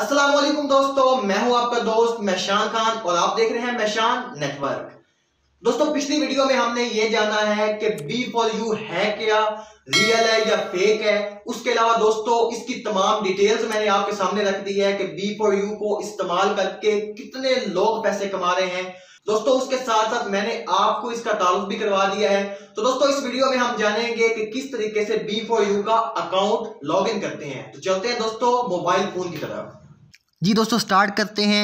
असलम दोस्तों मैं हूं आपका दोस्त मैशान खान और आप देख रहे हैं मैशान नेटवर्क दोस्तों पिछली वीडियो में हमने ये जाना है कि बी फॉर यू है क्या रियल है या फेक है उसके अलावा दोस्तों इसकी तमाम डिटेल्स मैंने आपके सामने रख दी है कि बी फॉर यू को इस्तेमाल करके कितने लोग पैसे कमा रहे हैं दोस्तों उसके साथ साथ मैंने आपको इसका ताल्लुक भी करवा दिया है तो दोस्तों इस वीडियो में हम जानेंगे कि किस तरीके से बी फॉर यू का अकाउंट लॉग इन करते हैं तो चलते हैं दोस्तों मोबाइल फोन की तरफ जी दोस्तों स्टार्ट करते हैं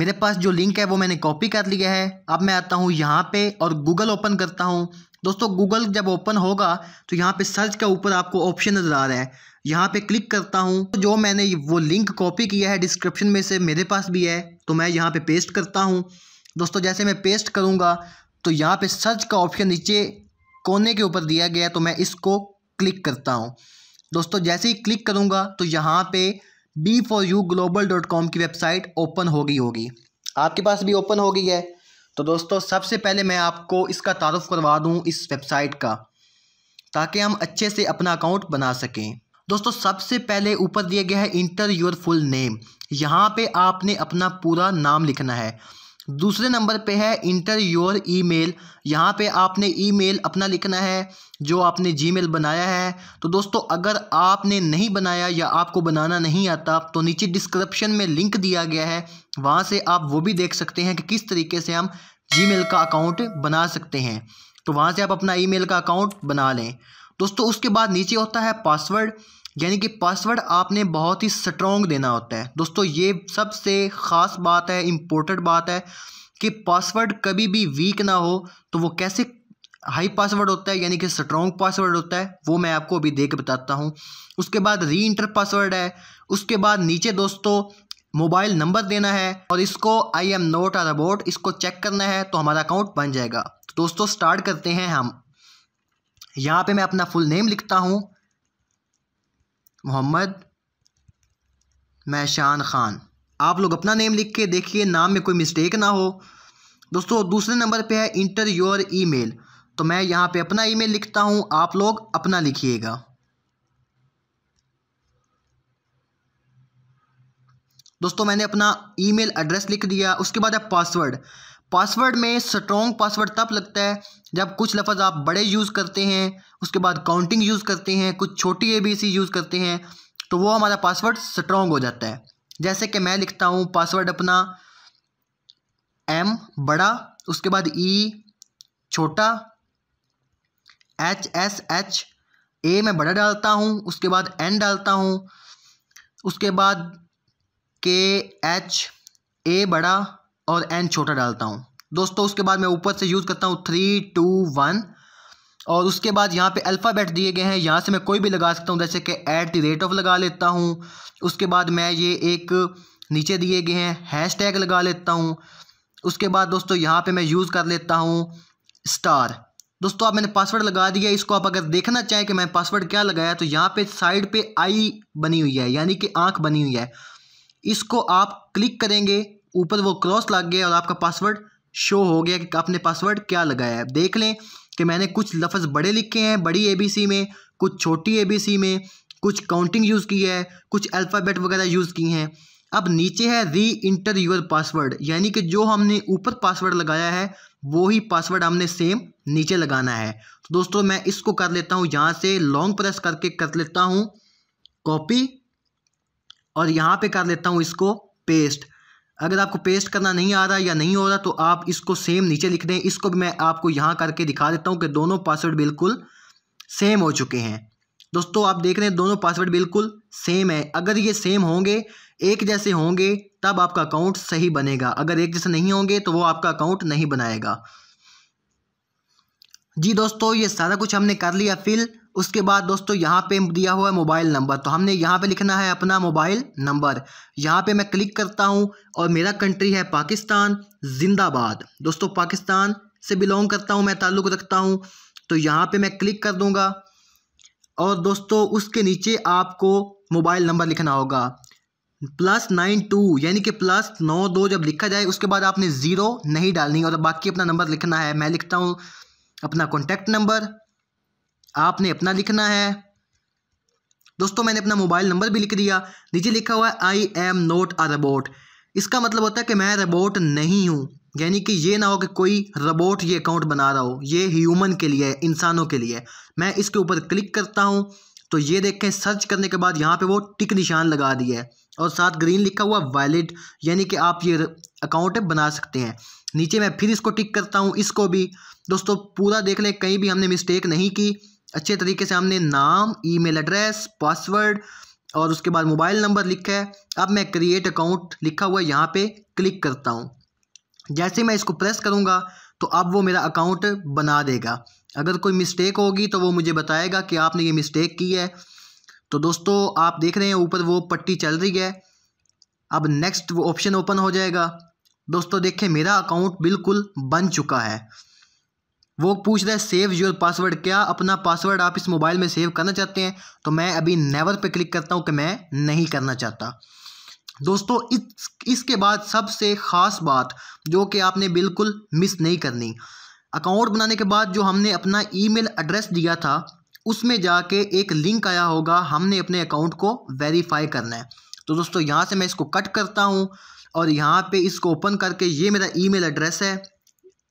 मेरे पास जो लिंक है वो मैंने कॉपी कर लिया है अब मैं आता हूँ यहाँ पे और गूगल ओपन करता हूँ दोस्तों गूगल जब ओपन होगा तो यहाँ पे सर्च के ऊपर आपको ऑप्शन नज़र आ रहा है यहाँ पे क्लिक करता हूँ तो जो मैंने वो लिंक कॉपी किया है डिस्क्रिप्शन में से मेरे पास भी है तो मैं यहाँ पे पेस्ट करता हूँ दोस्तों जैसे मैं पेस्ट करूँगा तो यहाँ पर सर्च का ऑप्शन नीचे कोने के ऊपर दिया गया तो मैं इसको क्लिक करता हूँ दोस्तों जैसे ही क्लिक करूँगा तो यहाँ पर B for U global dot com की वेबसाइट ओपन हो गई होगी आपके पास भी ओपन हो गई है तो दोस्तों सबसे पहले मैं आपको इसका तारफ़ करवा दूँ इस वेबसाइट का ताकि हम अच्छे से अपना अकाउंट बना सकें दोस्तों सबसे पहले ऊपर दिया गया है इंटर योर फुल नेम यहाँ पे आपने अपना पूरा नाम लिखना है दूसरे नंबर पे है इंटर योर ईमेल यहाँ पे आपने ईमेल अपना लिखना है जो आपने जीमेल बनाया है तो दोस्तों अगर आपने नहीं बनाया या आपको बनाना नहीं आता तो नीचे डिस्क्रिप्शन में लिंक दिया गया है वहाँ से आप वो भी देख सकते हैं कि किस तरीके से हम जीमेल का अकाउंट बना सकते हैं तो वहाँ से आप अपना ई का अकाउंट बना लें दोस्तों उसके बाद नीचे होता है पासवर्ड यानी कि पासवर्ड आपने बहुत ही स्ट्रॉन्ग देना होता है दोस्तों ये सबसे ख़ास बात है इम्पोर्टेंट बात है कि पासवर्ड कभी भी वीक ना हो तो वो कैसे हाई पासवर्ड होता है यानी कि स्ट्रॉन्ग पासवर्ड होता है वो मैं आपको अभी दे के बताता हूँ उसके बाद री इंटर पासवर्ड है उसके बाद नीचे दोस्तों मोबाइल नंबर देना है और इसको I am not a robot इसको चेक करना है तो हमारा अकाउंट बन जाएगा दोस्तों स्टार्ट करते हैं हम यहाँ पे मैं अपना फुल नेम लिखता हूँ मोहम्मद मैशान ख़ान आप लोग अपना नेम लिख के देखिए नाम में कोई मिस्टेक ना हो दोस्तों दूसरे नंबर पे है इंटर योर ईमेल तो मैं यहाँ पे अपना ईमेल लिखता हूँ आप लोग अपना लिखिएगा दोस्तों मैंने अपना ईमेल एड्रेस लिख दिया उसके बाद है पासवर्ड पासवर्ड में स्ट्रॉन्ग पासवर्ड तब लगता है जब कुछ लफज़ आप बड़े यूज़ करते हैं उसके बाद काउंटिंग यूज़ करते हैं कुछ छोटी ए बी सी यूज़ करते हैं तो वो हमारा पासवर्ड स्ट्रॉन्ग हो जाता है जैसे कि मैं लिखता हूँ पासवर्ड अपना एम बड़ा उसके बाद ई e छोटा एच एस एच ए मैं बड़ा डालता हूँ उसके बाद एन डालता हूँ उसके बाद के एच ए बड़ा और एन छोटा डालता हूँ दोस्तों उसके बाद मैं ऊपर से यूज़ करता हूँ थ्री टू वन और उसके बाद यहाँ पे अल्फ़ाबेट दिए गए हैं यहाँ से मैं कोई भी लगा सकता हूँ जैसे कि एट द रेट ऑफ लगा लेता हूँ उसके बाद मैं ये एक नीचे दिए गए हैं हैश टैग लगा लेता हूँ उसके बाद दोस्तों यहाँ पे मैं यूज़ कर लेता हूँ स्टार दोस्तों आप मैंने पासवर्ड लगा दिया इसको आप अगर देखना चाहें कि मैं पासवर्ड क्या लगाया तो यहाँ पे साइड पे आई बनी हुई है यानी कि आँख बनी हुई है इसको आप क्लिक करेंगे ऊपर वो क्रॉस लग गया और आपका पासवर्ड शो हो गया कि आपने पासवर्ड क्या लगाया है देख लें कि मैंने कुछ लफ्ज़ बड़े लिखे हैं बड़ी एबीसी में कुछ छोटी एबीसी में कुछ काउंटिंग यूज़ की है कुछ अल्फ़ाबेट वगैरह यूज़ की हैं अब नीचे है री इंटर योर पासवर्ड यानी कि जो हमने ऊपर पासवर्ड लगाया है वो ही पासवर्ड हमने सेम नीचे लगाना है तो दोस्तों मैं इसको कर लेता हूँ यहाँ से लॉन्ग प्रेस करके कर लेता हूँ कॉपी और यहाँ पे कर लेता हूँ इसको पेस्ट अगर आपको पेस्ट करना नहीं आ रहा या नहीं हो रहा तो आप इसको सेम नीचे लिख दें इसको भी मैं आपको यहाँ करके दिखा देता हूँ कि दोनों पासवर्ड बिल्कुल सेम हो चुके हैं दोस्तों आप देख रहे हैं दोनों पासवर्ड बिल्कुल सेम है अगर ये सेम होंगे एक जैसे होंगे तब आपका अकाउंट सही बनेगा अगर एक जैसे नहीं होंगे तो वो आपका अकाउंट नहीं बनाएगा जी दोस्तों ये सारा कुछ हमने कर लिया फिल उसके बाद दोस्तों यहाँ पे दिया हुआ है मोबाइल नंबर तो हमने यहाँ पे लिखना है अपना मोबाइल नंबर यहाँ पे मैं क्लिक करता हूँ और मेरा कंट्री है पाकिस्तान जिंदाबाद दोस्तों पाकिस्तान से बिलोंग करता हूँ मैं ताल्लुक़ रखता हूँ तो यहाँ पे मैं क्लिक कर दूँगा और दोस्तों उसके नीचे आपको मोबाइल नंबर लिखना होगा प्लस नाइन टू यानी कि प्लस नौ दो जब लिखा जाए उसके बाद आपने ज़ीरो नहीं डालनी और बाकी अपना नंबर लिखना है मैं लिखता हूँ अपना कॉन्टैक्ट नंबर आपने अपना लिखना है दोस्तों मैंने अपना मोबाइल नंबर भी लिख दिया नीचे लिखा हुआ है I am not a robot इसका मतलब होता है कि मैं रबोट नहीं हूँ यानी कि ये ना हो कि कोई रबोट ये अकाउंट बना रहा हो ये ह्यूमन के लिए है इंसानों के लिए मैं इसके ऊपर क्लिक करता हूँ तो ये देखें सर्च करने के बाद यहाँ पे वो टिक निशान लगा दिया है और साथ ग्रीन लिखा हुआ वैलिड यानी कि आप ये अकाउंट बना सकते हैं नीचे मैं फिर इसको टिक करता हूँ इसको भी दोस्तों पूरा देख लें कहीं भी हमने मिस्टेक नहीं की अच्छे तरीके से हमने नाम ईमेल एड्रेस पासवर्ड और उसके बाद मोबाइल नंबर लिखा है अब मैं क्रिएट अकाउंट लिखा हुआ यहाँ पे क्लिक करता हूँ जैसे मैं इसको प्रेस करूँगा तो अब वो मेरा अकाउंट बना देगा अगर कोई मिस्टेक होगी तो वो मुझे बताएगा कि आपने ये मिस्टेक की है तो दोस्तों आप देख रहे हैं ऊपर वो पट्टी चल रही है अब नेक्स्ट वो ऑप्शन ओपन हो जाएगा दोस्तों देखें मेरा अकाउंट बिल्कुल बन चुका है वो पूछ रहा है सेव योर पासवर्ड क्या अपना पासवर्ड आप इस मोबाइल में सेव करना चाहते हैं तो मैं अभी नेवर पे क्लिक करता हूँ कि मैं नहीं करना चाहता दोस्तों इस इसके बाद सबसे ख़ास बात जो कि आपने बिल्कुल मिस नहीं करनी अकाउंट बनाने के बाद जो हमने अपना ईमेल एड्रेस दिया था उसमें जाके एक लिंक आया होगा हमने अपने अकाउंट को वेरीफाई करना है तो दोस्तों यहाँ से मैं इसको कट करता हूँ और यहाँ पे इसको ओपन करके ये मेरा ईमेल एड्रेस है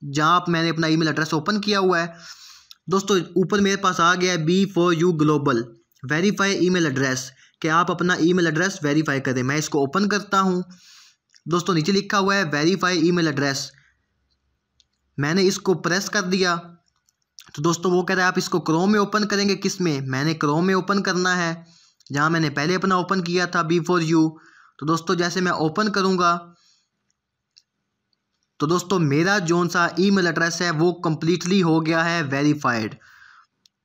जहाँ आप मैंने अपना ईमेल एड्रेस ओपन किया हुआ है दोस्तों ऊपर मेरे पास आ गया है B for U global verify email address कि आप अपना ईमेल एड्रेस वेरीफाई करें मैं इसको ओपन करता हूँ दोस्तों नीचे लिखा हुआ है वेरीफाई ईमेल एड्रेस मैंने इसको प्रेस कर दिया तो दोस्तों वो कह रहा है आप इसको क्रोम में ओपन करेंगे किस में मैंने क्रोम में ओपन करना है जहाँ मैंने पहले अपना ओपन किया था बी फॉर यू तो दोस्तों जैसे मैं ओपन करूँगा तो दोस्तों मेरा जौन सा मेल एड्रेस है वो कम्प्लीटली हो गया है वेरीफाइड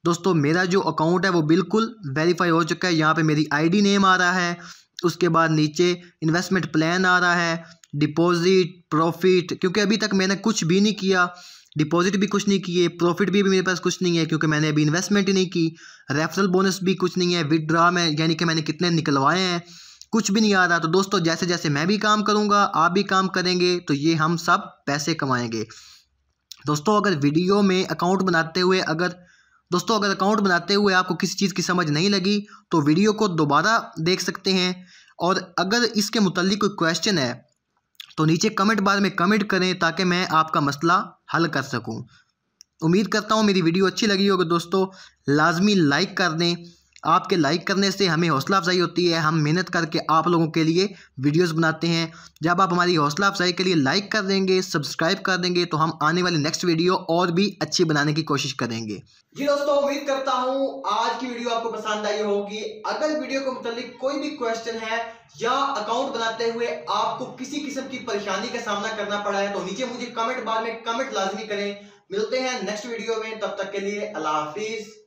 दोस्तों मेरा जो अकाउंट है वो बिल्कुल वेरीफाई हो चुका है यहाँ पे मेरी आईडी नेम आ रहा है उसके बाद नीचे इन्वेस्टमेंट प्लान आ रहा है डिपॉजिट प्रॉफिट क्योंकि अभी तक मैंने कुछ भी नहीं किया डिपॉजिट भी कुछ नहीं किए प्रॉफिट भी अभी मेरे पास कुछ नहीं है क्योंकि मैंने अभी इन्वेस्टमेंट ही नहीं की रेफरल बोनस भी कुछ नहीं है विदड्रा में यानी कि मैंने कितने निकलवाए हैं कुछ भी नहीं आ रहा तो दोस्तों जैसे जैसे मैं भी काम करूँगा आप भी काम करेंगे तो ये हम सब पैसे कमाएंगे दोस्तों अगर वीडियो में अकाउंट बनाते हुए अगर दोस्तों अगर अकाउंट बनाते हुए आपको किसी चीज़ की समझ नहीं लगी तो वीडियो को दोबारा देख सकते हैं और अगर इसके मुतलिक कोई क्वेश्चन है तो नीचे कमेंट बार में कमेंट करें ताकि मैं आपका मसला हल कर सकूं उम्मीद करता हूं मेरी वीडियो अच्छी लगी होगी दोस्तों लाजमी लाइक कर दें आपके लाइक करने से हमें हौसला अफजाई होती है हम मेहनत करके आप लोगों के लिए वीडियोस बनाते हैं जब आप हमारी हौसला अफजाई के लिए लाइक कर देंगे सब्सक्राइब कर देंगे तो हम आने वाली नेक्स्ट वीडियो और भी अच्छी बनाने की कोशिश करेंगे जी दोस्तों उम्मीद करता हूँ आज की वीडियो आपको पसंद आई होगी अगर वीडियो के मुतालिक कोई भी क्वेश्चन है या अकाउंट बनाते हुए आपको किसी किस्म की परेशानी का सामना करना पड़ा है तो नीचे मुझे कमेंट बार में कमेंट लाजमी करें मिलते हैं नेक्स्ट वीडियो में तब तक के लिए अल्लाह हाफिज़